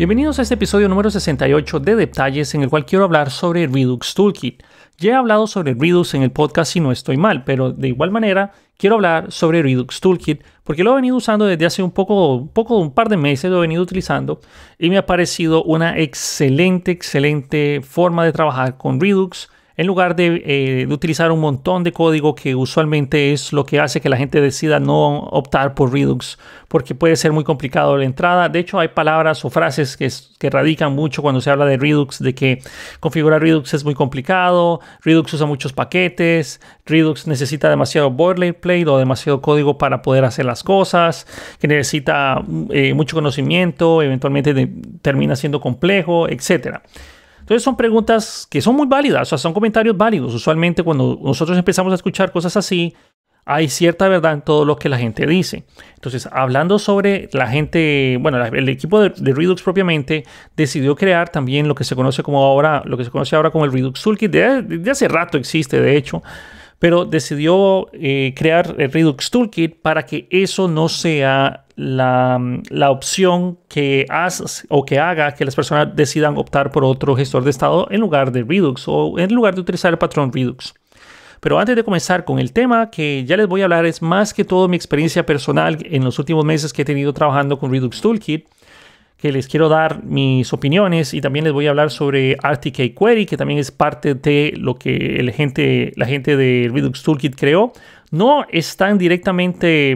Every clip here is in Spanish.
Bienvenidos a este episodio número 68 de Detalles en el cual quiero hablar sobre Redux Toolkit. Ya he hablado sobre Redux en el podcast y no estoy mal, pero de igual manera quiero hablar sobre Redux Toolkit porque lo he venido usando desde hace un poco, un poco un par de meses, lo he venido utilizando y me ha parecido una excelente, excelente forma de trabajar con Redux en lugar eh, de, utilizar un montón de código que usualmente es lo que hace que la gente decida no optar por Redux, porque puede ser muy complicado la entrada. De hecho, hay palabras o frases que, radican mucho cuando se habla de Redux, de que configurar Redux es muy complicado, Redux usa muchos paquetes, Redux necesita demasiado boilerplate o demasiado código para poder hacer las cosas, que necesita eh, mucho conocimiento, eventualmente termina siendo complejo, etcétera. Entonces son preguntas que son muy válidas, o sea, son comentarios válidos. Usualmente cuando nosotros empezamos a escuchar cosas así, hay cierta verdad en todo lo que la gente dice. Entonces, hablando sobre la gente, bueno, el equipo de, Redux propiamente decidió crear también lo que se conoce como ahora, lo que se conoce ahora como el Redux Toolkit. de hace rato existe, de hecho, pero decidió eh, crear el Redux Toolkit para que eso no sea la, la opción que hace o que haga que las personas decidan optar por otro gestor de estado en lugar de Redux o en lugar de utilizar el patrón Redux. Pero antes de comenzar con el tema que ya les voy a hablar es más que todo mi experiencia personal en los últimos meses que he tenido trabajando con Redux Toolkit que les quiero dar mis opiniones y también les voy a hablar sobre RTK Query, que también es parte de lo que la gente de Redux Toolkit creó. No están directamente,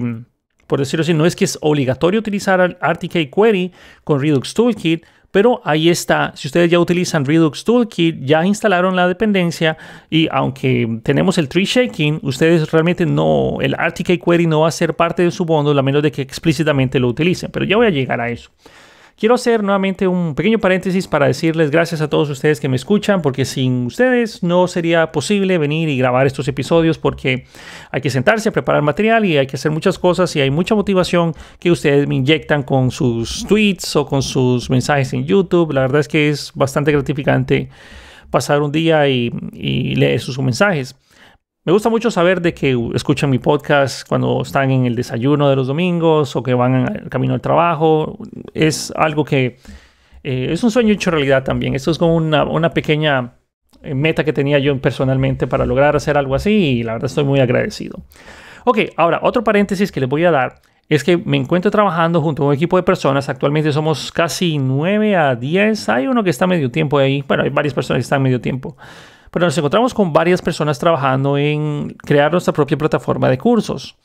por decirlo así, no es que es obligatorio utilizar RTK Query con Redux Toolkit, pero ahí está, si ustedes ya utilizan Redux Toolkit, ya instalaron la dependencia y aunque tenemos el tree shaking, ustedes realmente no, el RTK Query no va a ser parte de su bundle a menos de que explícitamente lo utilicen, pero ya voy a llegar a eso. Quiero hacer nuevamente un pequeño paréntesis para decirles gracias a todos ustedes que me escuchan, porque sin ustedes no sería posible venir y grabar estos episodios, porque hay que sentarse a preparar material y hay que hacer muchas cosas y hay mucha motivación que ustedes me inyectan con sus tweets o con sus mensajes en YouTube. La verdad es que es bastante gratificante pasar un día y, y leer sus mensajes. Me gusta mucho saber de que escuchan mi podcast cuando están en el desayuno de los domingos o que van al camino al trabajo. Es algo que eh, es un sueño hecho realidad también. Esto es como una, pequeña eh, meta que tenía yo personalmente para lograr hacer algo así y la verdad estoy muy agradecido. Ok, ahora otro paréntesis que les voy a dar es que me encuentro trabajando junto a un equipo de personas. Actualmente somos casi 9 a 10. Hay uno que está medio tiempo ahí. Bueno, hay varias personas que están medio tiempo pero nos encontramos con varias personas trabajando en crear nuestra propia plataforma de cursos.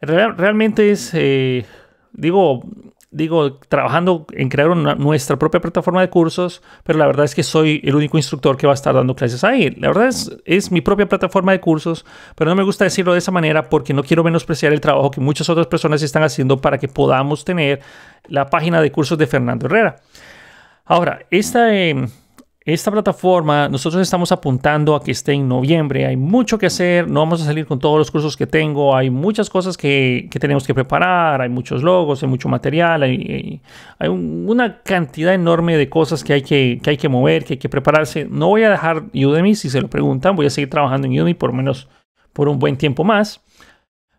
realmente es, eh, digo, digo, trabajando en crear nuestra propia plataforma de cursos, pero la verdad es que soy el único instructor que va a estar dando clases ahí. La verdad es, es mi propia plataforma de cursos, pero no me gusta decirlo de esa manera porque no quiero menospreciar el trabajo que muchas otras personas están haciendo para que podamos tener la página de cursos de Fernando Herrera. Ahora, esta... Em, esta plataforma, nosotros estamos apuntando a que esté en noviembre. Hay mucho que hacer. No vamos a salir con todos los cursos que tengo. Hay muchas cosas que, que tenemos que preparar. Hay muchos logos, hay mucho material. Hay, hay una cantidad enorme de cosas que hay que, que hay que mover, que hay que prepararse. No voy a dejar Udemy si se lo preguntan. Voy a seguir trabajando en Udemy por menos por un buen tiempo más.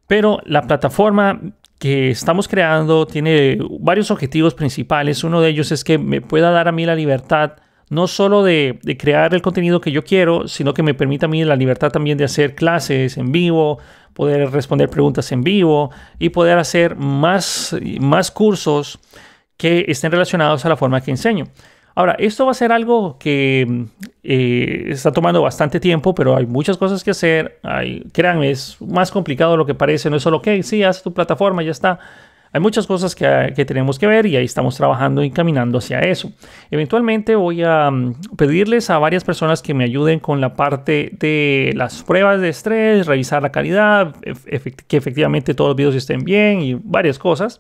Pero la plataforma que estamos creando tiene varios objetivos principales. Uno de ellos es que me pueda dar a mí la libertad no solo de, crear el contenido que yo quiero, sino que me permita a mí la libertad también de hacer clases en vivo, poder responder preguntas en vivo y poder hacer más, más cursos que estén relacionados a la forma que enseño. Ahora, esto va a ser algo que eh, está tomando bastante tiempo, pero hay muchas cosas que hacer. Hay, créanme, es más complicado de lo que parece. No es solo, que sí, haz tu plataforma, ya está. Hay muchas cosas que, tenemos que ver y ahí estamos trabajando y caminando hacia eso. Eventualmente voy a mm, pedirles a varias personas que me ayuden con la parte de las pruebas de estrés, revisar la calidad, que efectivamente todos los videos estén bien y varias cosas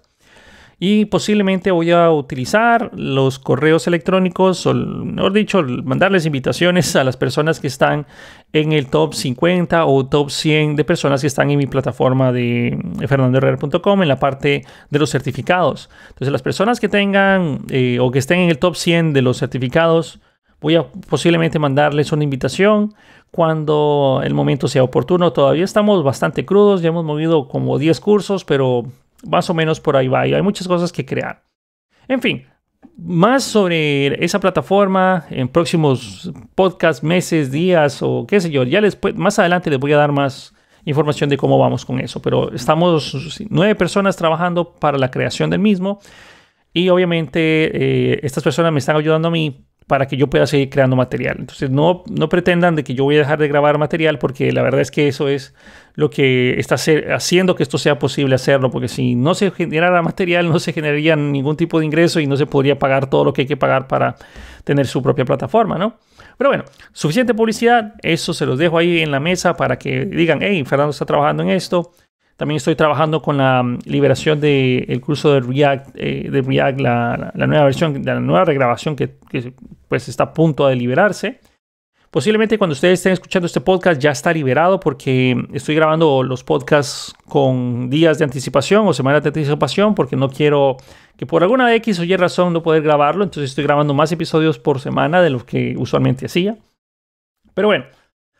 y posiblemente voy a utilizar los correos electrónicos, o mejor dicho, mandarles invitaciones a las personas que están en el top 50 o top 100 de personas que están en mi plataforma de fernandoherrera.com en la parte de los certificados. Entonces, las personas que tengan eh, o que estén en el top 100 de los certificados, voy a posiblemente mandarles una invitación cuando el momento sea oportuno. Todavía estamos bastante crudos, ya hemos movido como 10 cursos, pero más o menos por ahí va. y hay muchas cosas que crear. En fin, más sobre esa plataforma en próximos podcasts, meses, días o qué sé yo. Ya les más adelante les voy a dar más información de cómo vamos con eso. Pero estamos nueve personas trabajando para la creación del mismo. Y obviamente eh, estas personas me están ayudando a mí para que yo pueda seguir creando material. Entonces no, no pretendan de que yo voy a dejar de grabar material porque la verdad es que eso es lo que está haciendo que esto sea posible hacerlo, porque si no se generara material no se generaría ningún tipo de ingreso y no se podría pagar todo lo que hay que pagar para tener su propia plataforma, ¿no? Pero bueno, suficiente publicidad, eso se los dejo ahí en la mesa para que digan, hey, Fernando está trabajando en esto, también estoy trabajando con la mm, liberación del curso de React, eh, de React la, nueva versión, la nueva regrabación que, pues está a punto de liberarse. Posiblemente cuando ustedes estén escuchando este podcast ya está liberado porque estoy grabando los podcasts con días de anticipación o semanas de anticipación porque no quiero que por alguna X o Y razón no poder grabarlo. Entonces estoy grabando más episodios por semana de los que usualmente hacía. Pero bueno,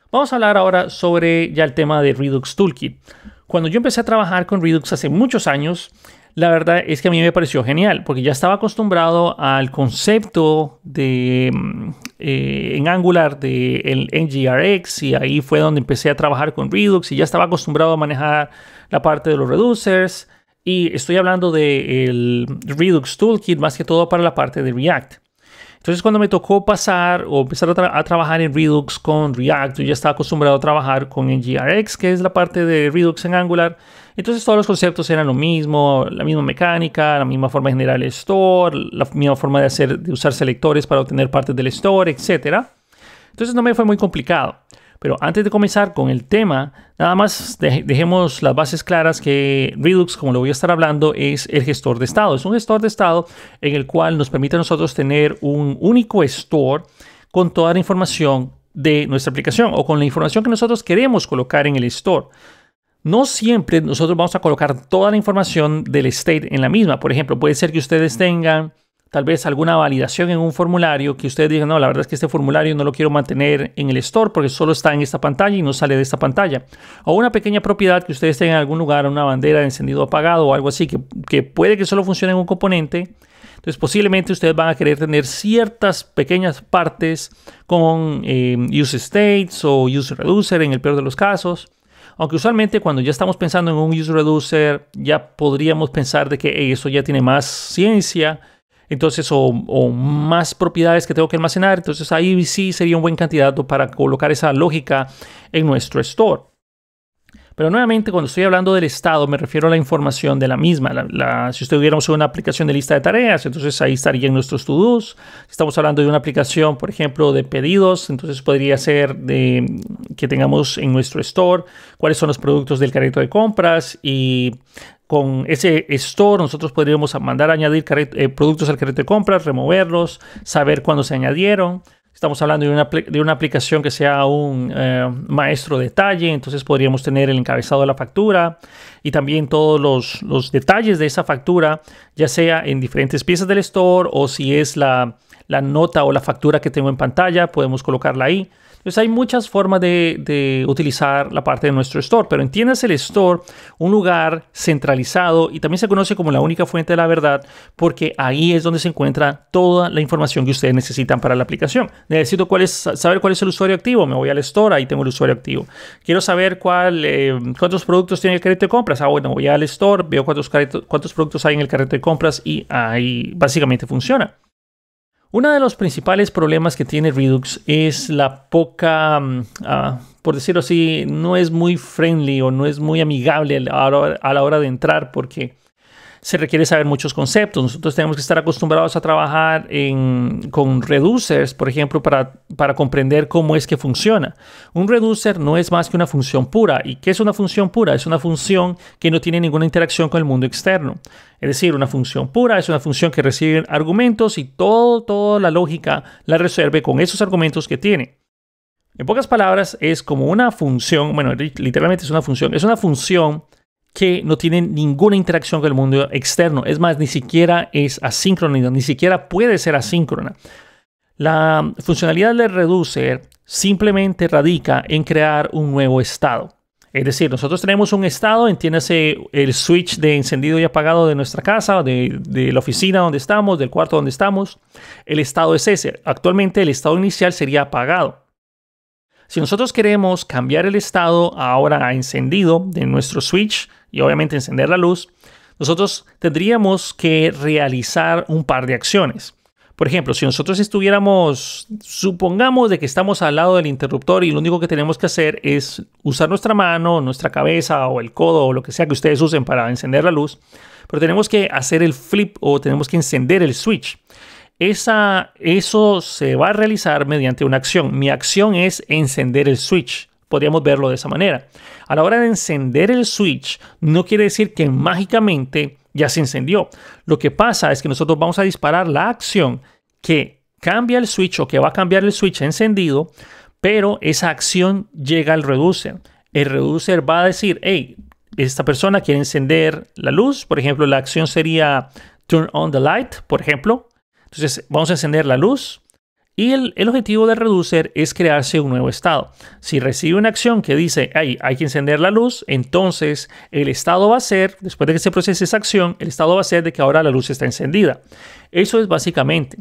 vamos a hablar ahora sobre ya el tema de Redux Toolkit. Cuando yo empecé a trabajar con Redux hace muchos años, la verdad es que a mí me pareció genial, porque ya estaba acostumbrado al concepto de mm, eh, en Angular de NGRX y ahí fue donde empecé a trabajar con Redux y ya estaba acostumbrado a manejar la parte de los reducers y estoy hablando del Redux Toolkit más que todo para la parte de React. Entonces cuando me tocó pasar o empezar a, trabajar en Redux con React, yo ya estaba acostumbrado a trabajar con NGRX, que es la parte de Redux en Angular. Entonces todos los conceptos eran lo mismo, la misma mecánica, la misma forma de generar el store, la misma forma de, hacer, de usar selectores para obtener partes del store, etc. Entonces no me fue muy complicado. Pero antes de comenzar con el tema, nada más dejemos las bases claras que Redux, como lo voy a estar hablando, es el gestor de estado. Es un gestor de estado en el cual nos permite a nosotros tener un único store con toda la información de nuestra aplicación o con la información que nosotros queremos colocar en el store. No siempre nosotros vamos a colocar toda la información del state en la misma. Por ejemplo, puede ser que ustedes tengan tal vez alguna validación en un formulario que ustedes digan, no, la verdad es que este formulario no lo quiero mantener en el store porque solo está en esta pantalla y no sale de esta pantalla. O una pequeña propiedad que ustedes tengan en algún lugar, una bandera de encendido apagado o algo así, que, puede que solo funcione en un componente. Entonces posiblemente ustedes van a querer tener ciertas pequeñas partes con eh, use states o use reducer en el peor de los casos. Aunque usualmente cuando ya estamos pensando en un use reducer, ya podríamos pensar de que eso ya tiene más ciencia entonces, o, más propiedades que tengo que almacenar. Entonces ahí sí sería un buen candidato para colocar esa lógica en nuestro store. Pero nuevamente, cuando estoy hablando del estado, me refiero a la información de la misma. si usted tuviéramos una aplicación de lista de tareas, entonces ahí estarían nuestros to-dos. Si estamos hablando de una aplicación, por ejemplo, de pedidos, entonces podría ser de, que tengamos en nuestro store cuáles son los productos del carrito de compras y con ese store nosotros podríamos mandar a añadir eh, productos al carrito de compras, removerlos, saber cuándo se añadieron. Estamos hablando de una, aplicación que sea un maestro eh, maestro detalle, entonces podríamos tener el encabezado de la factura y también todos los, los detalles de esa factura, ya sea en diferentes piezas del store o si es la, la nota o la factura que tengo en pantalla, podemos colocarla ahí. Entonces hay muchas formas de, utilizar la parte de nuestro store, pero entiendas el store, un lugar centralizado y también se conoce como la única fuente de la verdad, porque ahí es donde se encuentra toda la información que ustedes necesitan para la aplicación. Necesito cuál es, saber cuál es el usuario activo, me voy al store, ahí tengo el usuario activo. Quiero saber cuál, eh, cuántos productos tiene el carrito de compras, ah bueno, voy al store, veo cuántos, cuántos productos hay en el carrito de compras y ahí básicamente funciona. Uno de los principales problemas que tiene Redux es la poca, mm, ah, por decirlo así, no es muy friendly o no es muy amigable a la hora de entrar porque se requiere saber muchos conceptos. Nosotros tenemos que estar acostumbrados a trabajar con reducers, por ejemplo, para, para comprender cómo es que funciona. Un reducer no es más que una función pura. ¿Y qué es una función pura? Es una función que no tiene ninguna interacción con el mundo externo. Es decir, una función pura es una función que recibe argumentos y todo, toda la lógica la resuelve con esos argumentos que tiene. En pocas palabras, es como una función, bueno, literalmente es una función, es una función que no tienen ninguna interacción con el mundo externo. Es más, ni siquiera es asíncrona, ni siquiera puede ser asíncrona. La funcionalidad del reducer simplemente radica en crear un nuevo estado. Es decir, nosotros tenemos un estado, entiéndase el switch de encendido y apagado de nuestra casa, de, de, la oficina donde estamos, del cuarto donde estamos. El estado es ese. Actualmente el estado inicial sería apagado. Si nosotros queremos cambiar el estado ahora encendido de nuestro switch y obviamente encender la luz, nosotros tendríamos que realizar un par de acciones. Por ejemplo, si nosotros estuviéramos, supongamos de que estamos al lado del interruptor y lo único que tenemos que hacer es usar nuestra mano, nuestra cabeza o el codo o lo que sea que ustedes usen para encender la luz, pero tenemos que hacer el flip o tenemos que encender el switch. Esa, eso se va a realizar mediante una acción. Mi acción es encender el switch. Podríamos verlo de esa manera. A la hora de encender el switch, no quiere decir que mágicamente ya se encendió. Lo que pasa es que nosotros vamos a disparar la acción que cambia el switch o que va a cambiar el switch encendido, pero esa acción llega al reducer. El reducer va a decir, hey, esta persona quiere encender la luz. Por ejemplo, la acción sería turn on the light, por ejemplo. Entonces vamos a encender la luz y el, objetivo del reducer es crearse un nuevo estado. Si recibe una acción que dice, hay que encender la luz, entonces el estado va a ser, después de que se procese esa acción, el estado va a ser de que ahora la luz está encendida. Eso es básicamente.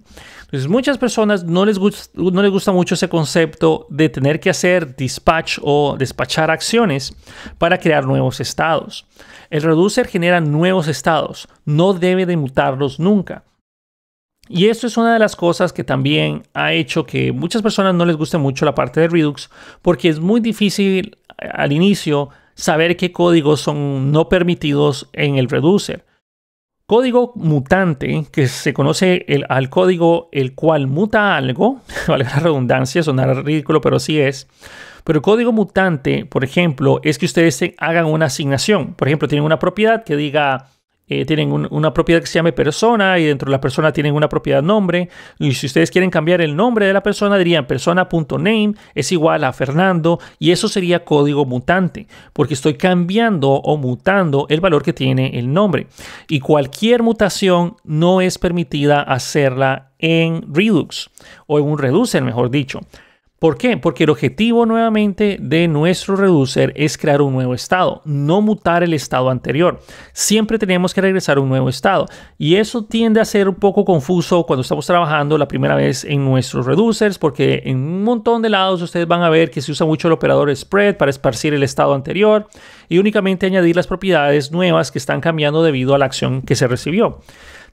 Entonces muchas personas no les, no les gusta mucho ese concepto de tener que hacer dispatch o despachar acciones para crear nuevos estados. El reducer genera nuevos estados, no debe de mutarlos nunca. Y esto es una de las cosas que también ha hecho que muchas personas no les guste mucho la parte de Redux porque es muy difícil eh, al inicio saber qué códigos son no permitidos en el reducer. Código mutante, que se conoce al código el cual muta algo, vale la redundancia, sonará ridículo, pero sí es. Pero el código mutante, por ejemplo, es que ustedes hagan una asignación. Por ejemplo, tienen una propiedad que diga eh, tienen una propiedad que se llame persona y dentro de la persona tienen una propiedad nombre. Y si ustedes quieren cambiar el nombre de la persona, dirían persona.name es igual a Fernando y eso sería código mutante porque estoy cambiando o mutando el valor que tiene el nombre. Y cualquier mutación no es permitida hacerla en Redux o en un Reducer, mejor dicho. ¿Por qué? Porque el objetivo nuevamente de nuestro reducer es crear un nuevo estado, no mutar el estado anterior. Siempre tenemos que regresar a un nuevo estado y eso tiende a ser un poco confuso cuando estamos trabajando la primera vez en nuestros reducers porque en un montón de lados ustedes van a ver que se usa mucho el operador spread para esparcir el estado anterior y únicamente añadir las propiedades nuevas que están cambiando debido a la acción que se recibió.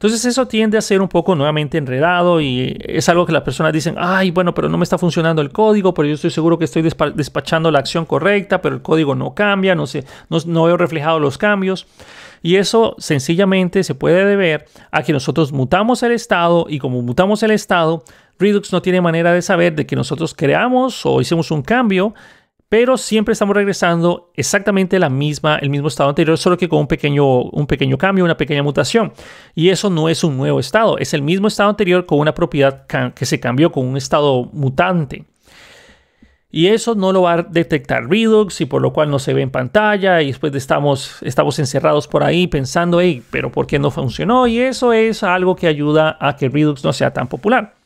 Entonces eso tiende a ser un poco nuevamente enredado y es algo que las personas dicen, ay, bueno, pero no me está funcionando el código, pero yo estoy seguro que estoy despachando la acción correcta, pero el código no cambia, no, sé, no, veo reflejados los cambios. Y eso sencillamente se puede deber a que nosotros mutamos el estado y como mutamos el estado, Redux no tiene manera de saber de que nosotros creamos o hicimos un cambio pero siempre estamos regresando exactamente la misma, el mismo estado anterior, solo que con un pequeño, un pequeño cambio, una pequeña mutación. Y eso no es un nuevo estado, es el mismo estado anterior con una propiedad que se cambió con un estado mutante. Y eso no lo va a detectar Redux y por lo cual no se ve en pantalla y después estamos, estamos encerrados por ahí pensando, pero ¿por qué no funcionó? Y eso es algo que ayuda a que Redux no sea tan popular.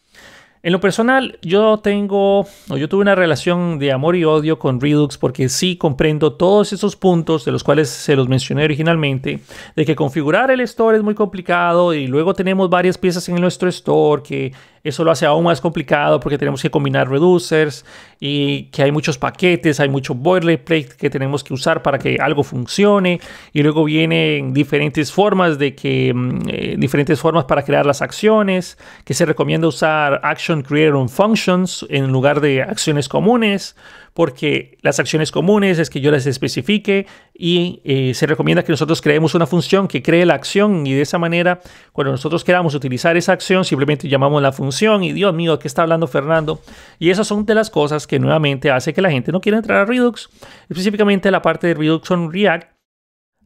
En lo personal, yo tengo, yo tuve una relación de amor y odio con Redux porque sí comprendo todos esos puntos de los cuales se los mencioné originalmente, de que configurar el store es muy complicado y luego tenemos varias piezas en nuestro store que eso lo hace aún más complicado porque tenemos que combinar reducers y que hay muchos paquetes, hay mucho boilerplate que tenemos que usar para que algo funcione. Y luego vienen diferentes formas de que, mm, eh, diferentes formas para crear las acciones, que se recomienda usar action Creator functions en lugar de acciones comunes porque las acciones comunes es que yo las especifique y eh, se recomienda que nosotros creemos una función que cree la acción y de esa manera cuando nosotros queramos utilizar esa acción simplemente llamamos la función y Dios mío, ¿qué está hablando Fernando? Y esas son de las cosas que nuevamente hace que la gente no quiera entrar a Redux, específicamente la parte de Redux on React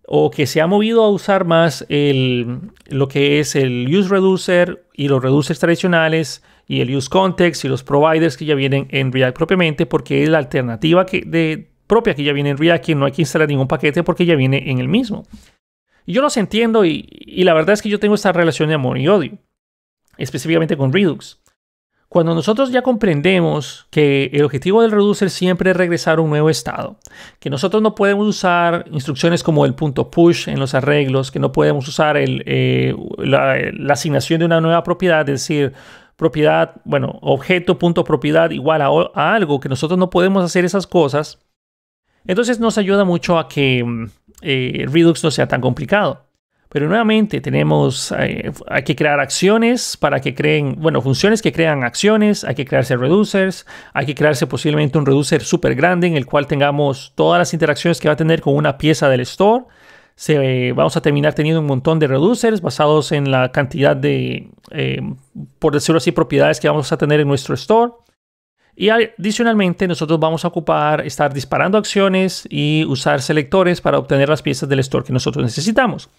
o que se ha movido a usar más el, lo que es el use reducer y los reducers tradicionales y el use context y los providers que ya vienen en React propiamente porque es la alternativa de, propia que ya viene en React que no hay que instalar ningún paquete porque ya viene en el mismo. Y yo los entiendo y, la verdad es que yo tengo esta relación de amor y odio, específicamente con Redux. Cuando nosotros ya comprendemos que el objetivo del reducer siempre es regresar a un nuevo estado, que nosotros no podemos usar instrucciones como el punto push en los arreglos, que no podemos usar eh, la, asignación de una nueva propiedad, es decir, propiedad, bueno, objeto.propiedad igual a, algo, que nosotros no podemos hacer esas cosas. Entonces nos ayuda mucho a que mm, eh, Redux no sea tan complicado. Pero nuevamente tenemos, eh, hay que crear acciones para que creen, bueno, funciones que crean acciones, hay que crearse reducers, hay que crearse posiblemente un reducer súper grande en el cual tengamos todas las interacciones que va a tener con una pieza del store eh, vamos a terminar teniendo un montón de reducers basados en la cantidad de, eh, por decirlo así, propiedades que vamos a tener en nuestro store. Y adicionalmente nosotros vamos a ocupar estar disparando acciones y usar selectores para obtener las piezas del store que nosotros necesitamos.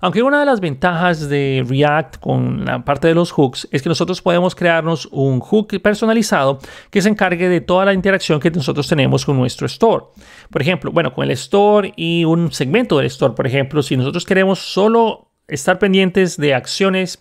Aunque una de las ventajas de React con la parte de los hooks es que nosotros podemos crearnos un hook personalizado que se encargue de toda la interacción que nosotros tenemos con nuestro store. Por ejemplo, bueno, con el store y un segmento del store, por ejemplo, si nosotros queremos solo estar pendientes de acciones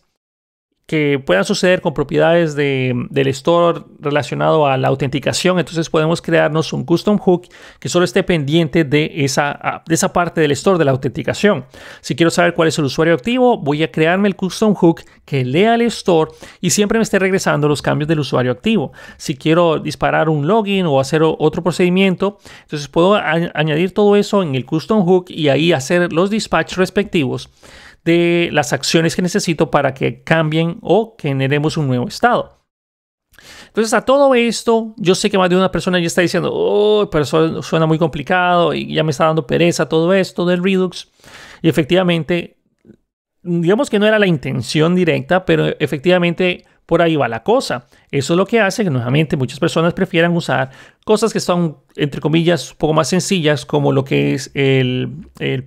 que puedan suceder con propiedades del store relacionado a la autenticación. Entonces podemos crearnos un custom hook que solo esté pendiente de esa, esa parte del store de la autenticación. Si quiero saber cuál es el usuario activo, voy a crearme el custom hook que lea el store y siempre me esté regresando los cambios del usuario activo. Si quiero disparar un login o hacer otro procedimiento, entonces puedo añadir todo eso en el custom hook y ahí hacer los dispatch respectivos de las acciones que necesito para que cambien o generemos un nuevo estado. Entonces a todo esto, yo sé que más de una persona ya está diciendo, oh, pero eso suena muy complicado y ya me está dando pereza todo esto del Redux. Y efectivamente, digamos que no era la intención directa, pero efectivamente por ahí va la cosa. Eso es lo que hace que nuevamente muchas personas prefieran usar cosas que son, entre comillas, un poco más sencillas, como lo que es el,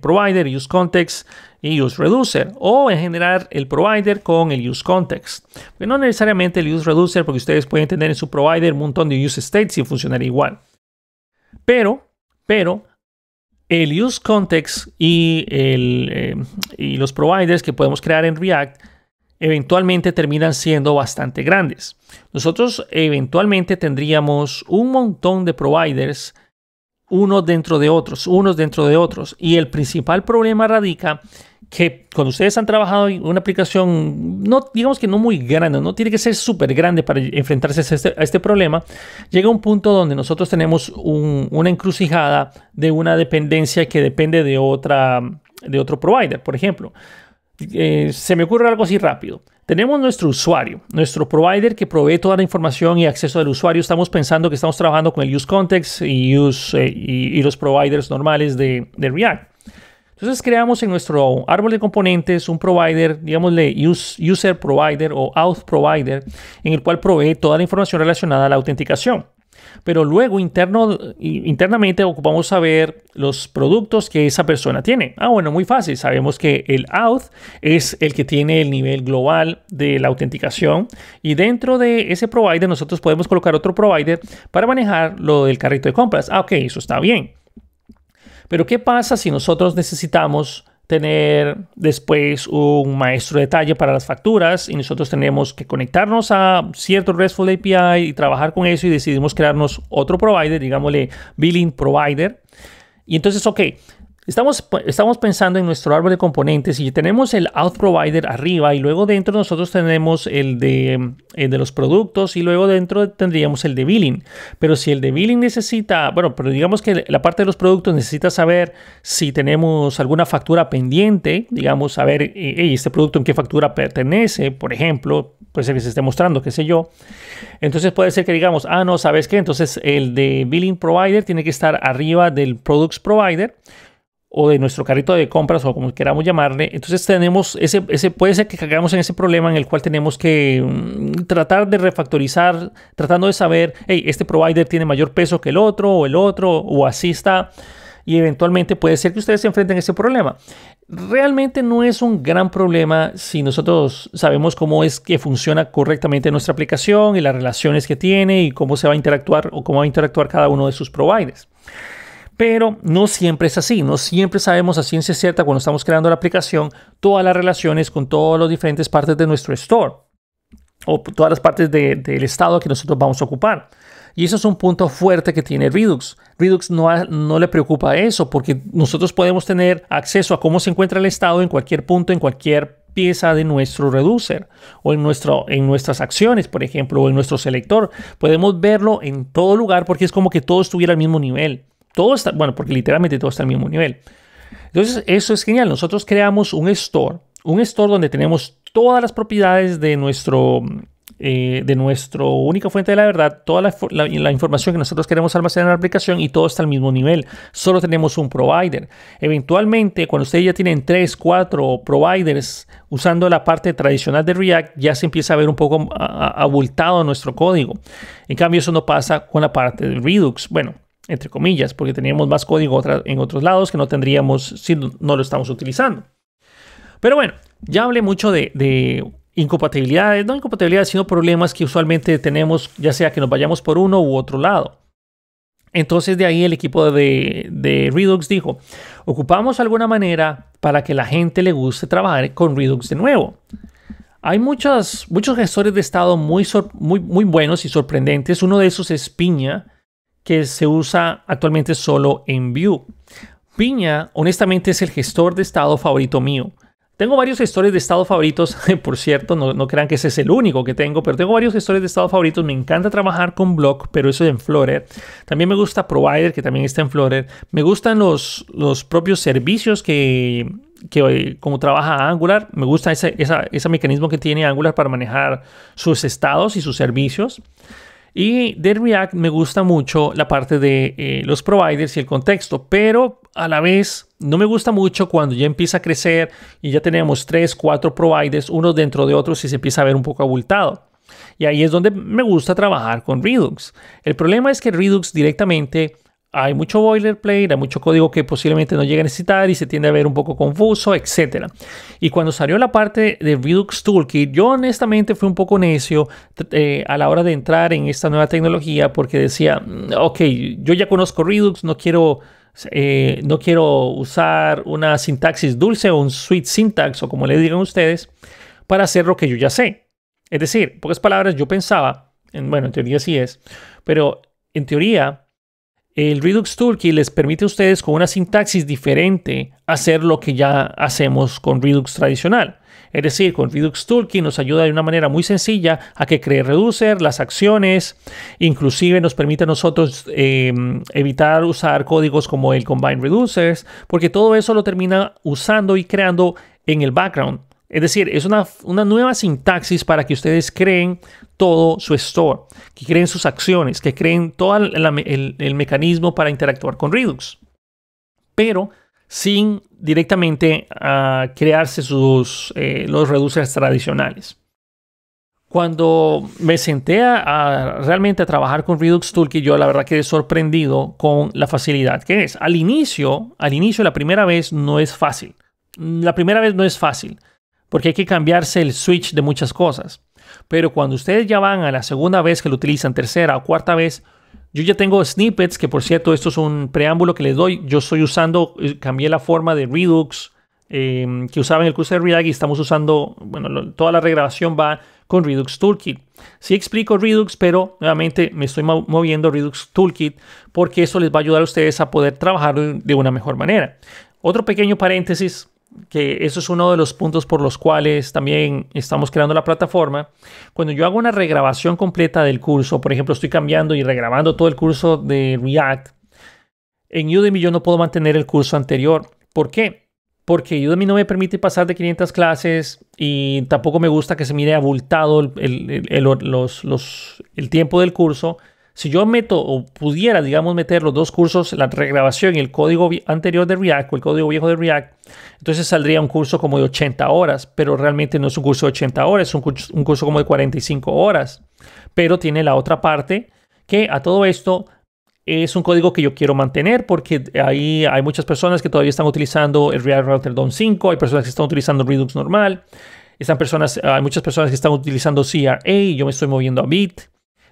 provider, use context y use reducer, o en general el provider con el use context. Pero no necesariamente el use reducer, porque ustedes pueden tener en su provider un montón de use states y funcionaría igual. Pero, pero, el use context y, eh, y los providers que podemos crear en React eventualmente terminan siendo bastante grandes. Nosotros eventualmente tendríamos un montón de providers, unos dentro de otros, unos dentro de otros. Y el principal problema radica que cuando ustedes han trabajado en una aplicación, no, digamos que no muy grande, no tiene que ser súper grande para enfrentarse este, a este, problema, llega un punto donde nosotros tenemos una encrucijada de una dependencia que depende de, otra, de otro provider, por ejemplo. Eh, se me ocurre algo así rápido. Tenemos nuestro usuario, nuestro provider que provee toda la información y acceso del usuario. Estamos pensando que estamos trabajando con el use context y, use, eh, y, los providers normales de, React. Entonces creamos en nuestro árbol de componentes un provider, digámosle user provider o auth provider, en el cual provee toda la información relacionada a la autenticación pero luego interno, internamente ocupamos saber los productos que esa persona tiene. Ah, bueno, muy fácil. Sabemos que el auth es el que tiene el nivel global de la autenticación y dentro de ese provider nosotros podemos colocar otro provider para manejar lo del carrito de compras. Ah, ok, eso está bien. Pero ¿qué pasa si nosotros necesitamos tener después un maestro de detalle para las facturas y nosotros tenemos que conectarnos a cierto RESTful API y trabajar con eso y decidimos crearnos otro provider, digámosle billing provider. Y entonces, ok, Estamos, pensando en nuestro árbol de componentes y tenemos el out provider arriba y luego dentro nosotros tenemos el de, los productos y luego dentro tendríamos el de billing. Pero si el de billing necesita, bueno, pero digamos que la parte de los productos necesita saber si tenemos alguna factura pendiente, digamos, saber eh, este producto en qué factura pertenece, por ejemplo, puede ser que se esté mostrando, qué sé yo. Entonces puede ser que digamos, ah, no, ¿sabes qué? Entonces el de billing provider tiene que estar arriba del products provider o de nuestro carrito de compras o como queramos llamarle. Entonces tenemos ese, ese puede ser que caigamos en ese problema en el cual tenemos que mm, tratar de refactorizar, tratando de saber, hey, este provider tiene mayor peso que el otro o el otro o así está. Y eventualmente puede ser que ustedes se enfrenten a ese problema. Realmente no es un gran problema si nosotros sabemos cómo es que funciona correctamente nuestra aplicación y las relaciones que tiene y cómo se va a interactuar o cómo va a interactuar cada uno de sus providers. Pero no siempre es así, no siempre sabemos a ciencia cierta cuando estamos creando la aplicación todas las relaciones con todas las diferentes partes de nuestro store o todas las partes del estado que nosotros vamos a ocupar. Y eso es un punto fuerte que tiene Redux. Redux no, no le preocupa eso porque nosotros podemos tener acceso a cómo se encuentra el estado en cualquier punto, en cualquier pieza de nuestro reducer o en, nuestro, en nuestras acciones, por ejemplo, o en nuestro selector. Podemos verlo en todo lugar porque es como que todo estuviera al mismo nivel todo está, bueno, porque literalmente todo está al mismo nivel. Entonces, eso es genial. Nosotros creamos un store, un store donde tenemos todas las propiedades de nuestro, eh, de nuestro única fuente de la verdad, toda la, información que nosotros queremos almacenar en la aplicación y todo está al mismo nivel. Solo tenemos un provider. Eventualmente, cuando ustedes ya tienen tres, cuatro providers usando la parte tradicional de React, ya se empieza a ver un poco abultado nuestro código. En cambio, eso no pasa con la parte de Redux. Bueno, entre comillas, porque teníamos más código en otros lados que no tendríamos si no lo estamos utilizando. Pero bueno, ya hablé mucho de, incompatibilidades, no incompatibilidades, sino problemas que usualmente tenemos, ya sea que nos vayamos por uno u otro lado. Entonces de ahí el equipo de, Redux dijo, ocupamos alguna manera para que la gente le guste trabajar con Redux de nuevo. Hay muchos muchos gestores de estado muy, muy, muy buenos y sorprendentes. Uno de esos es Piña, que se usa actualmente solo en Vue. Piña, honestamente, es el gestor de estado favorito mío. Tengo varios gestores de estado favoritos, por cierto, no, no, crean que ese es el único que tengo, pero tengo varios gestores de estado favoritos. Me encanta trabajar con Block, pero eso es en Flutter. También me gusta Provider, que también está en Flutter. Me gustan los, los propios servicios que, que como trabaja Angular, me gusta ese, ese mecanismo que tiene Angular para manejar sus estados y sus servicios. Y de React me gusta mucho la parte de eh, los providers y el contexto, pero a la vez no me gusta mucho cuando ya empieza a crecer y ya tenemos 3, 4 providers, unos dentro de otros y se empieza a ver un poco abultado. Y ahí es donde me gusta trabajar con Redux. El problema es que Redux directamente hay mucho boilerplate, hay mucho código que posiblemente no llegue a necesitar y se tiende a ver un poco confuso, etc. Y cuando salió la parte de Redux Toolkit, yo honestamente fui un poco necio eh, a la hora de entrar en esta nueva tecnología porque decía, mm, ok, yo ya conozco Redux, no quiero... Eh, no quiero usar una sintaxis dulce o un sweet syntax o como le digan ustedes para hacer lo que yo ya sé. Es decir, en pocas palabras, yo pensaba, bueno, en teoría sí es, pero en teoría el Redux Toolkit les permite a ustedes con una sintaxis diferente hacer lo que ya hacemos con Redux tradicional. Es decir, con Redux Toolkit nos ayuda de una manera muy sencilla a que cree reducer las acciones, inclusive nos permite a nosotros em, evitar usar códigos como el Combine Reducers, porque todo eso lo termina usando y creando en el background. Es decir, es una, nueva sintaxis para que ustedes creen todo su store, que creen sus acciones, que creen todo el, mecanismo para interactuar con Redux, pero sin directamente ah, crearse sus, eh, los reducers tradicionales. Cuando me senté a, realmente a trabajar con Redux Toolkit, yo la verdad quedé sorprendido con la facilidad que es. Al inicio, al inicio, la primera vez no es fácil. La primera vez no es fácil porque hay que cambiarse el switch de muchas cosas. Pero cuando ustedes ya van a la segunda vez que lo utilizan, tercera o cuarta vez, yo ya tengo snippets, que por cierto, esto es un preámbulo que les doy. Yo estoy usando, eh, cambié la forma de Redux em, que usaba en el curso de React y estamos usando, bueno, toda la regrabación va con Redux Toolkit. Sí explico Redux, pero nuevamente me estoy moviendo Redux Toolkit porque eso les va a ayudar a ustedes a poder trabajar de una mejor manera. Otro pequeño paréntesis, que eso es uno de los puntos por los cuales también estamos creando la plataforma. Cuando yo hago una regrabación completa del curso, por ejemplo, estoy cambiando y regrabando todo el curso de React, en Udemy yo no puedo mantener el curso anterior. ¿Por qué? Porque Udemy no me permite pasar de 500 clases y tampoco me gusta que se mire abultado el, tiempo del curso. Si yo meto o pudiera, digamos, meter los dos cursos, la regrabación y el código anterior de React o el código viejo de React, entonces saldría un curso como de 80 horas, pero realmente no es un curso de 80 horas, es un curso, como de 45 horas. Pero tiene la otra parte que a todo esto es un código que yo quiero mantener porque ahí hay muchas personas que todavía están utilizando el Real Router DOM 5, hay personas que están utilizando Redux normal, están personas, hay muchas personas que están utilizando CRA yo me estoy moviendo a Bit.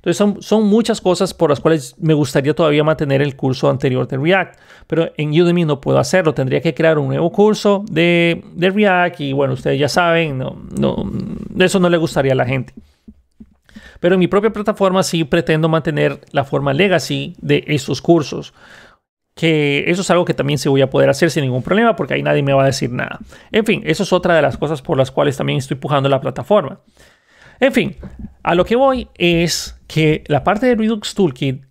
Entonces son, muchas cosas por las cuales me gustaría todavía mantener el curso anterior de React, pero en Udemy no puedo hacerlo, tendría que crear un nuevo curso de, React y bueno, ustedes ya saben, no, no, eso no le gustaría a la gente. Pero en mi propia plataforma sí pretendo mantener la forma legacy de esos cursos que eso es algo que también se voy a poder hacer sin ningún problema porque ahí nadie me va a decir nada. En fin, eso es otra de las cosas por las cuales también estoy empujando la plataforma. En fin, a lo que voy es que la parte de Redux Toolkit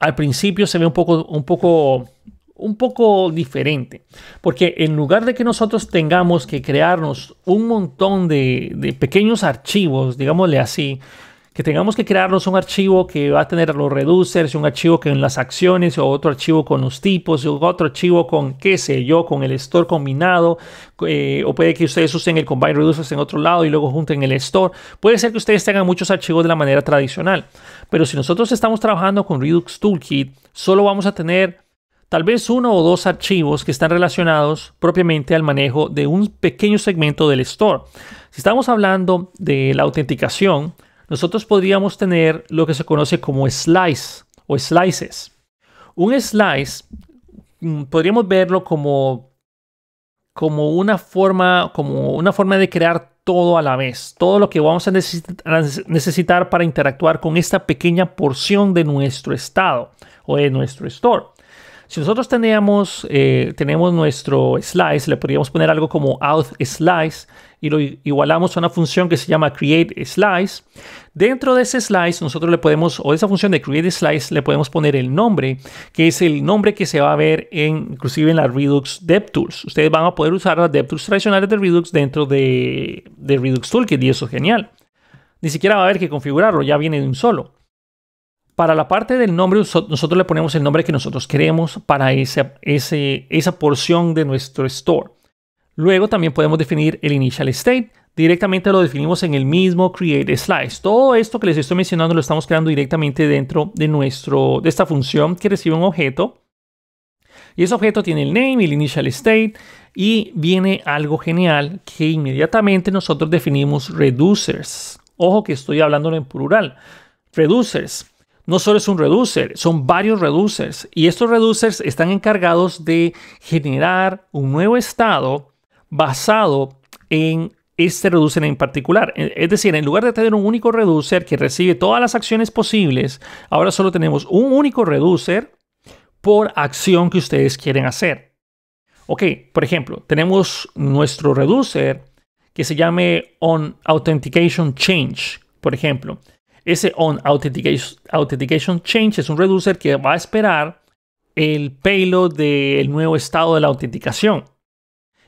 al principio se ve un poco, un poco, un poco diferente, porque en lugar de que nosotros tengamos que crearnos un montón de, de pequeños archivos, digámosle así, que tengamos que crearnos un archivo que va a tener los reducers, un archivo con las acciones, o otro archivo con los tipos, o otro archivo con, qué sé yo, con el store combinado, eh, o puede que ustedes usen el combine reducers en otro lado y luego junten el store. Puede ser que ustedes tengan muchos archivos de la manera tradicional, pero si nosotros estamos trabajando con Redux Toolkit, solo vamos a tener tal vez uno o dos archivos que están relacionados propiamente al manejo de un pequeño segmento del store. Si estamos hablando de la autenticación, nosotros podríamos tener lo que se conoce como slice o slices. Un slice mm, podríamos verlo como, como, una forma, como una forma de crear todo a la vez, todo lo que vamos a necesitar para interactuar con esta pequeña porción de nuestro estado o de nuestro store. Si nosotros teníamos, eh, tenemos nuestro slice, le podríamos poner algo como out slice y lo igualamos a una función que se llama create slice. Dentro de ese slice nosotros le podemos, o esa función de create slice, le podemos poner el nombre, que es el nombre que se va a ver en, inclusive en la Redux DevTools. Ustedes van a poder usar las DevTools tradicionales de Redux dentro de, de Redux Toolkit y eso es genial. Ni siquiera va a haber que configurarlo, ya viene de un solo. Para la parte del nombre, nosotros le ponemos el nombre que nosotros queremos para esa, esa porción de nuestro store. Luego también podemos definir el initial state. Directamente lo definimos en el mismo create slice. Todo esto que les estoy mencionando lo estamos creando directamente dentro de, nuestro, de esta función que recibe un objeto. Y ese objeto tiene el name, el initial state y viene algo genial que inmediatamente nosotros definimos reducers. Ojo que estoy hablando en plural. Reducers no solo es un reducer, son varios reducers. Y estos reducers están encargados de generar un nuevo estado basado en este reducer en particular. E, es decir, en lugar de tener un único reducer que recibe todas las acciones posibles, ahora solo tenemos un único reducer por acción que ustedes quieren hacer. Ok, por ejemplo, tenemos nuestro reducer que se llame on authentication change, por ejemplo. Ese on authentication, change es un reducer que va a esperar el payload del nuevo estado de la autenticación.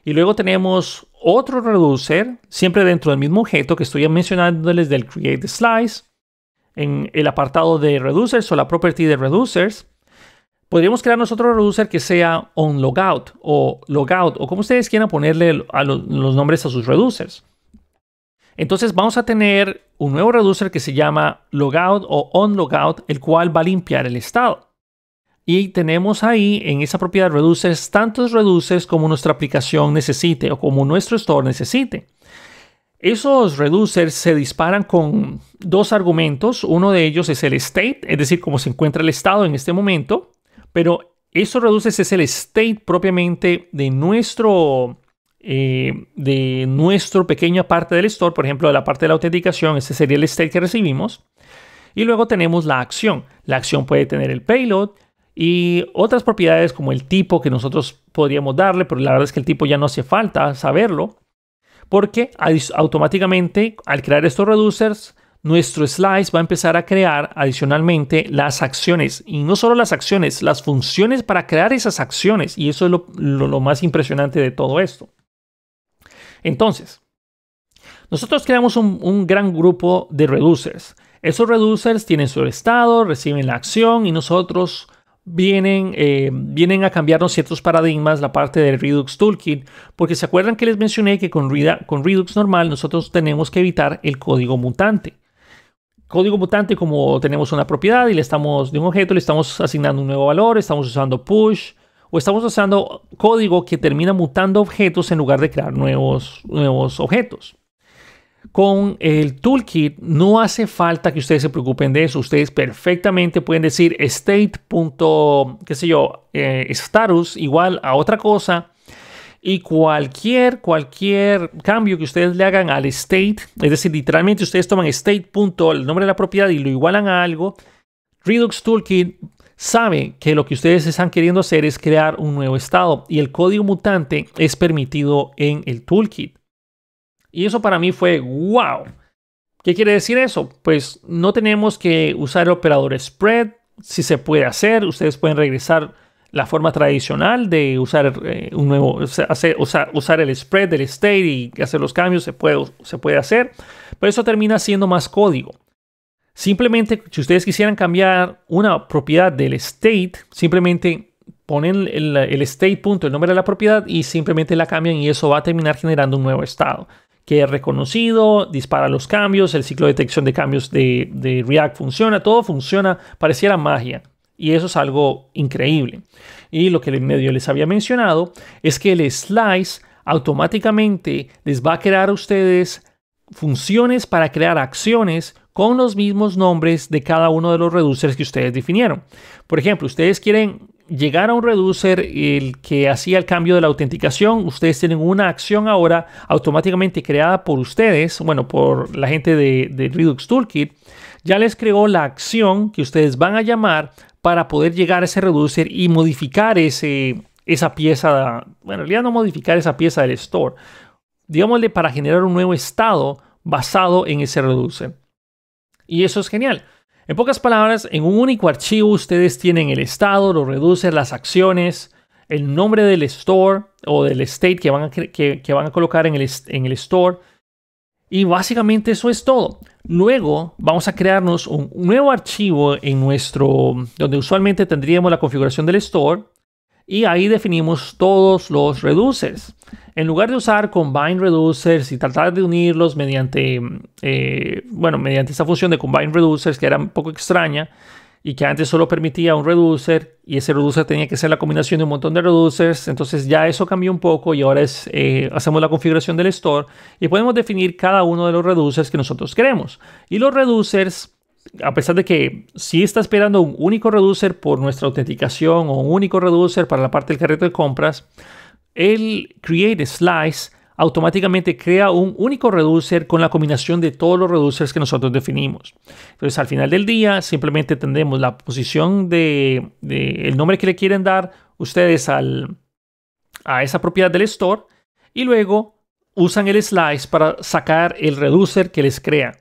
Y luego tenemos otro reducer, siempre dentro del mismo objeto que estoy mencionándoles del create slice, en el apartado de reducers o la property de reducers. Podríamos crear nosotros reducer que sea onLogout o logout o como ustedes quieran ponerle los nombres a sus reducers. Entonces vamos a tener un nuevo reducer que se llama logout o onLogout, el cual va a limpiar el estado. Y tenemos ahí en esa propiedad reducers tantos reducers como nuestra aplicación necesite o como nuestro store necesite. Esos reducers se disparan con dos argumentos. Uno de ellos es el state, es decir, cómo se encuentra el estado en este momento. Pero esos reducers es el state propiamente de nuestro eh, de nuestra pequeña parte del store, por ejemplo, de la parte de la autenticación, ese sería el state que recibimos. Y luego tenemos la acción. La acción puede tener el payload y otras propiedades como el tipo que nosotros podríamos darle, pero la verdad es que el tipo ya no hace falta saberlo, porque automáticamente al crear estos reducers, nuestro slice va a empezar a crear adicionalmente las acciones y no solo las acciones, las funciones para crear esas acciones y eso es lo más impresionante de todo esto. Entonces, nosotros creamos un, gran grupo de reducers. Esos reducers tienen su estado, reciben la acción y nosotros vienen, eh, vienen a cambiarnos ciertos paradigmas, la parte del Redux Toolkit, porque se acuerdan que les mencioné que con, con Redux normal nosotros tenemos que evitar el código mutante. Código mutante como tenemos una propiedad y le estamos de un objeto, le estamos asignando un nuevo valor, estamos usando push, o estamos usando código que termina mutando objetos en lugar de crear nuevos, nuevos objetos. Con el toolkit no hace falta que ustedes se preocupen de eso. Ustedes perfectamente pueden decir state. qué sé yo, eh, status igual a otra cosa y cualquier, cualquier cambio que ustedes le hagan al state, es decir, literalmente ustedes toman state. el nombre de la propiedad y lo igualan a algo, Redux Toolkit saben que lo que ustedes están queriendo hacer es crear un nuevo estado y el código mutante es permitido en el toolkit. Y eso para mí fue wow. ¿Qué quiere decir eso? Pues no tenemos que usar el operador spread, si se puede hacer, ustedes pueden regresar la forma tradicional de usar eh, un nuevo, usar, el spread del state y hacer los cambios, se puede, se puede hacer, pero eso termina siendo más código. Simplemente, si ustedes quisieran cambiar una propiedad del state, simplemente ponen el, state punto, el nombre de la propiedad y simplemente la cambian y eso va a terminar generando un nuevo estado que es reconocido, dispara los cambios, el ciclo de detección de cambios de, React funciona, todo funciona, pareciera magia. Y eso es algo increíble. Y lo que en medio les había mencionado es que el slice automáticamente les va a crear a ustedes funciones para crear acciones con los mismos nombres de cada uno de los reducers que ustedes definieron. Por ejemplo, ustedes quieren llegar a un reducer el que hacía el cambio de la autenticación, ustedes tienen una acción ahora automáticamente creada por ustedes, bueno, por la gente de, Redux Toolkit, ya les creó la acción que ustedes van a llamar para poder llegar a ese reducer y modificar ese, esa pieza, bueno, en realidad no modificar esa pieza del store, digámosle para generar un nuevo estado basado en ese reducer. Y eso es genial. En pocas palabras, en un único archivo ustedes tienen el estado, los reduces, las acciones, el nombre del store o del state que van a, que, van a colocar en el, en el store. Y básicamente eso es todo. Luego vamos a crearnos un nuevo archivo en nuestro, donde usualmente tendríamos la configuración del store y ahí definimos todos los reducers. En lugar de usar combine reducers y tratar de unirlos mediante, mm, eh, bueno, mediante esa función de combine reducers que era un poco extraña y que antes solo permitía un reducer y ese reducer tenía que ser la combinación de un montón de reducers, entonces ya eso cambió un poco y ahora eh, hacemos la configuración del store y podemos definir cada uno de los reducers que nosotros queremos. Y los reducers a pesar de que si está esperando un único reducer por nuestra autenticación o un único reducer para la parte del carrito de compras, el Create Slice automáticamente crea un único reducer con la combinación de todos los reducers que nosotros definimos. Entonces al final del día simplemente tendremos la posición de, el nombre que le quieren dar ustedes al, a esa propiedad del store y luego usan el slice para sacar el reducer que les crea.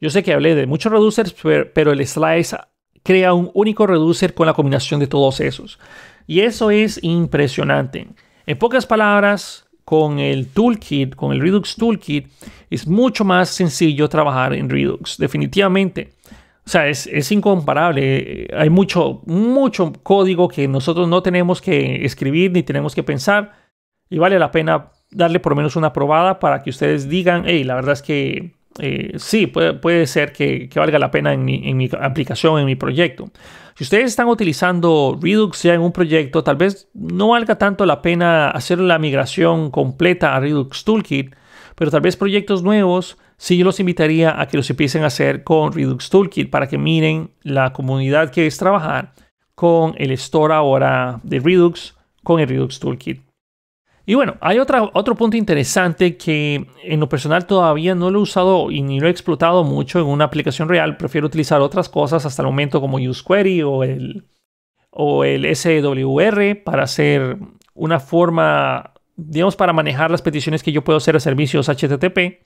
Yo sé que hablé de muchos reducers, pero el slice crea un único reducer con la combinación de todos esos. Y eso es impresionante. En pocas palabras, con el toolkit, con el Redux Toolkit, es mucho más sencillo trabajar en Redux, definitivamente. O sea, es, incomparable. Hay mucho, mucho código que nosotros no tenemos que escribir ni tenemos que pensar. Y vale la pena darle por lo menos una probada para que ustedes digan, hey, la verdad es que eh, sí, puede, ser que, valga la pena en en mi aplicación, en mi proyecto. Si ustedes están utilizando Redux ya en un proyecto, tal vez no valga tanto la pena hacer la migración completa a Redux Toolkit, pero tal vez proyectos nuevos sí yo los invitaría a que los empiecen a hacer con Redux Toolkit para que miren la comunidad que es trabajar con el store ahora de Redux, con el Redux Toolkit. Y bueno, hay otra, otro punto interesante que en lo personal todavía no lo he usado y ni lo he explotado mucho en una aplicación real. Prefiero utilizar otras cosas hasta el momento como UseQuery o el, o el SWR para hacer una forma, digamos, para manejar las peticiones que yo puedo hacer a servicios HTTP.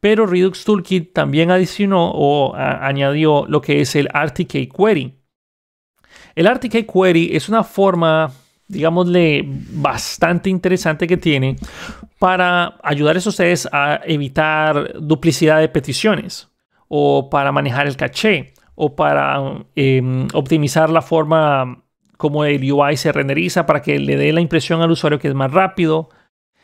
Pero Redux Toolkit también adicionó o añadió lo que es el RTK Query. El RTK Query es una forma digámosle, bastante interesante que tiene para ayudar a ustedes a evitar duplicidad de peticiones o para manejar el caché o para em, optimizar la forma como el UI se renderiza para que le dé la impresión al usuario que es más rápido.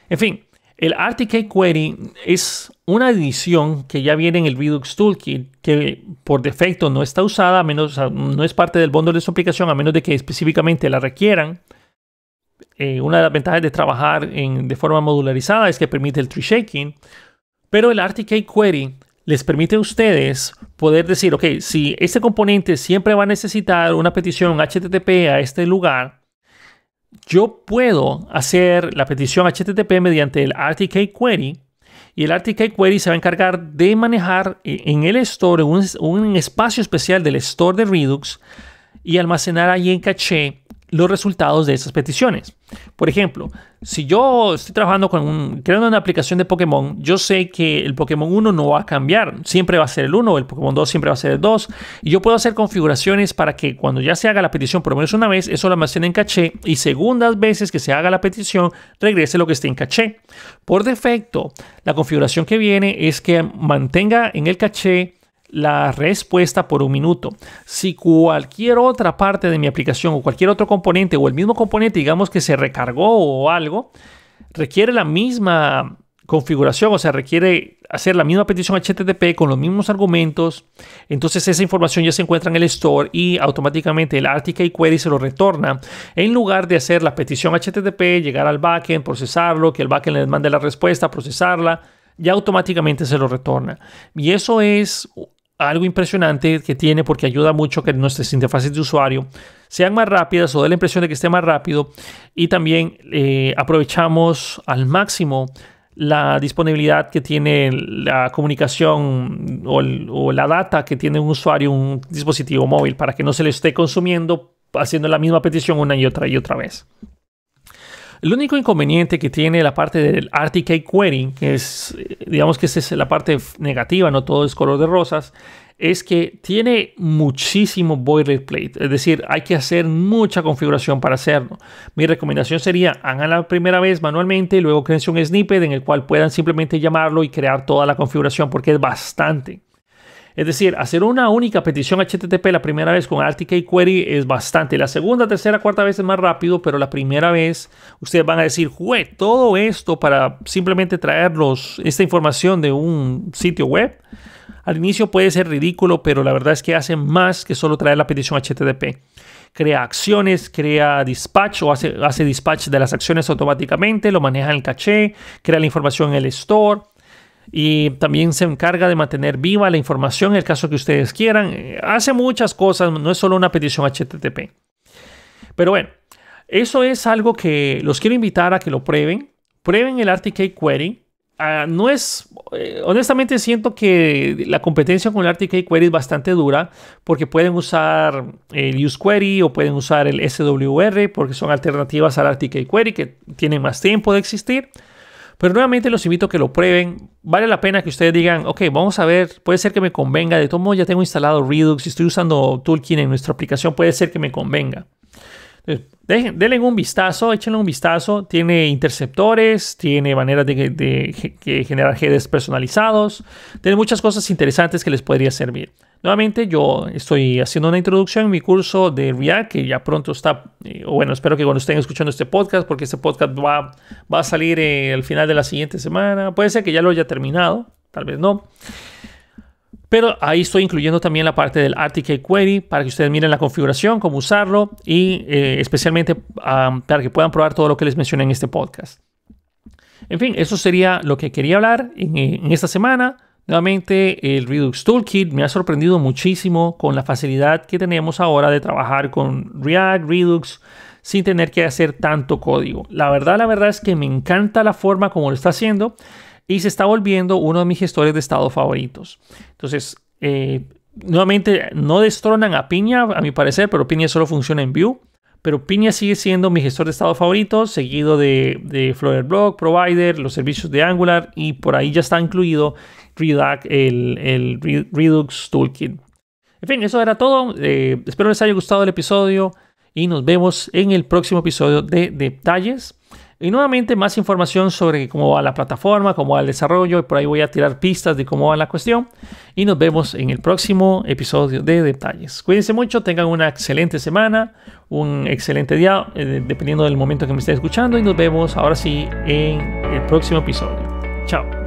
En fin, el RTK Query es una edición que ya viene en el Redux Toolkit, que por defecto no está usada, menos, no es parte del bundle de su aplicación, a menos de que específicamente la requieran. Eh, una de las ventajas de trabajar de forma modularizada es que permite el tree shaking, pero el RTK query les permite a ustedes poder decir, ok, si este componente siempre va a necesitar una petición HTTP a este lugar, yo puedo hacer la petición HTTP mediante el RTK query y el RTK query se va a encargar de manejar eh, en el store un, un espacio especial del store de Redux y almacenar ahí en caché los resultados de esas peticiones. Por ejemplo, si yo estoy trabajando con creando una aplicación de Pokémon, yo sé que el Pokémon 1 no va a cambiar, siempre va a ser el 1, el Pokémon 2 siempre va a ser el 2, y yo puedo hacer configuraciones para que cuando ya se haga la petición por lo menos una vez, eso lo almacene en caché, y segundas veces que se haga la petición, regrese lo que esté en caché. Por defecto, la configuración que viene es que mantenga en el caché la respuesta por un minuto. Si cualquier otra parte de mi aplicación o cualquier otro componente o el mismo componente, digamos que se recargó o algo, requiere la misma configuración, o sea, requiere hacer la misma petición HTTP con los mismos argumentos, entonces esa información ya se encuentra en el store y automáticamente el RTK query se lo retorna en lugar de hacer la petición HTTP, llegar al backend, procesarlo, que el backend le mande la respuesta, procesarla, ya automáticamente se lo retorna. Y eso es algo impresionante que tiene porque ayuda mucho que nuestras interfaces de usuario sean más rápidas o dé la impresión de que esté más rápido y también eh, aprovechamos al máximo la disponibilidad que tiene la comunicación o, la data que tiene un usuario, un dispositivo móvil, para que no se le esté consumiendo haciendo la misma petición una y otra y otra vez. El único inconveniente que tiene la parte del RTK querying, que es, digamos que esa es la parte negativa, no todo es color de rosas, es que tiene muchísimo boilerplate, es decir, hay que hacer mucha configuración para hacerlo. Mi recomendación sería, hagan la primera vez manualmente, y luego creen un snippet en el cual puedan simplemente llamarlo y crear toda la configuración porque es bastante. Es decir, hacer una única petición HTTP la primera vez con RTK Query es bastante. La segunda, tercera, cuarta vez es más rápido, pero la primera vez ustedes van a decir, jue, todo esto para simplemente traerlos esta información de un sitio web. Al inicio puede ser ridículo, pero la verdad es que hace más que solo traer la petición HTTP. Crea acciones, crea dispatch o hace, hace dispatch de las acciones automáticamente, lo maneja en el caché, crea la información en el store, y también se encarga de mantener viva la información en el caso que ustedes quieran. Eh, hace muchas cosas, no es solo una petición HTTP. Pero bueno, eso es algo que los quiero invitar a que lo prueben. Prueben el RTK Query. Ah, no es, eh, honestamente siento que la competencia con el RTK Query es bastante dura porque pueden usar el Use Query o pueden usar el SWR porque son alternativas al RTK Query que tienen más tiempo de existir. Pero nuevamente los invito a que lo prueben. Vale la pena que ustedes digan, ok, vamos a ver, puede ser que me convenga. De todo modo ya tengo instalado Redux, estoy usando Toolkit en nuestra aplicación, puede ser que me convenga. denle un vistazo, échenle un vistazo. Tiene interceptores, tiene maneras de, generar headers personalizados. Tiene muchas cosas interesantes que les podría servir. Nuevamente, yo estoy haciendo una introducción en mi curso de React, que ya pronto está, eh, bueno, espero que cuando estén escuchando este podcast, porque este podcast va, va a salir eh, al final de la siguiente semana, puede ser que ya lo haya terminado, tal vez no. Pero ahí estoy incluyendo también la parte del RTK Query para que ustedes miren la configuración, cómo usarlo y eh, especialmente para que puedan probar todo lo que les mencioné en este podcast. En fin, eso sería lo que quería hablar en, en esta semana. Nuevamente, el Redux Toolkit me ha sorprendido muchísimo con la facilidad que tenemos ahora de trabajar con React, Redux, sin tener que hacer tanto código. La verdad, la verdad es que me encanta la forma como lo está haciendo y se está volviendo uno de mis gestores de estado favoritos. Entonces, eh, nuevamente, no destronan a Piña, a mi parecer, pero Piña solo funciona en Vue. Pero Piña sigue siendo mi gestor de estado favorito, seguido de, de Flower Block, Provider, los servicios de Angular y por ahí ya está incluido el, Redux Toolkit. En fin, eso era todo. Eh, espero les haya gustado el episodio y nos vemos en el próximo episodio de Detalles. Y nuevamente más información sobre cómo va la plataforma, cómo va el desarrollo. Y por ahí voy a tirar pistas de cómo va la cuestión. Y nos vemos en el próximo episodio de Detalles. Cuídense mucho, tengan una excelente semana, un excelente día, eh, dependiendo del momento que me estén escuchando. Y nos vemos ahora sí en el próximo episodio. Chao.